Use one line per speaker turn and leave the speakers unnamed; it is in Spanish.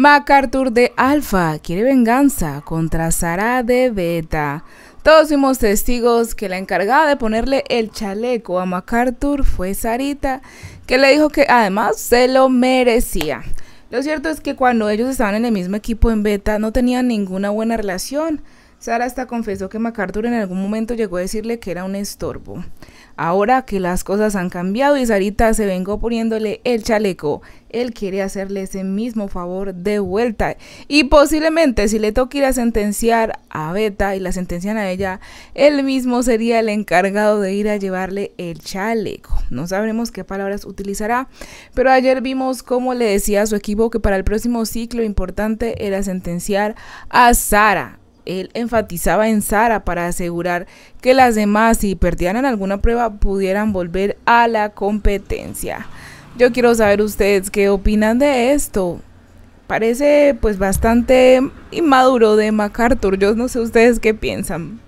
MacArthur de Alfa quiere venganza contra Sara de Beta. Todos fuimos testigos que la encargada de ponerle el chaleco a MacArthur fue Sarita, que le dijo que además se lo merecía. Lo cierto es que cuando ellos estaban en el mismo equipo en Beta no tenían ninguna buena relación. Sara hasta confesó que MacArthur en algún momento llegó a decirle que era un estorbo. Ahora que las cosas han cambiado y Sarita se vengó poniéndole el chaleco, él quiere hacerle ese mismo favor de vuelta. Y posiblemente si le toca ir a sentenciar a Beta y la sentencian a ella, él mismo sería el encargado de ir a llevarle el chaleco. No sabremos qué palabras utilizará, pero ayer vimos cómo le decía a su equipo que para el próximo ciclo importante era sentenciar a Sara. Él enfatizaba en Sara para asegurar que las demás, si perdieran alguna prueba, pudieran volver a la competencia. Yo quiero saber ustedes qué opinan de esto. Parece pues bastante inmaduro de MacArthur. Yo no sé ustedes qué piensan.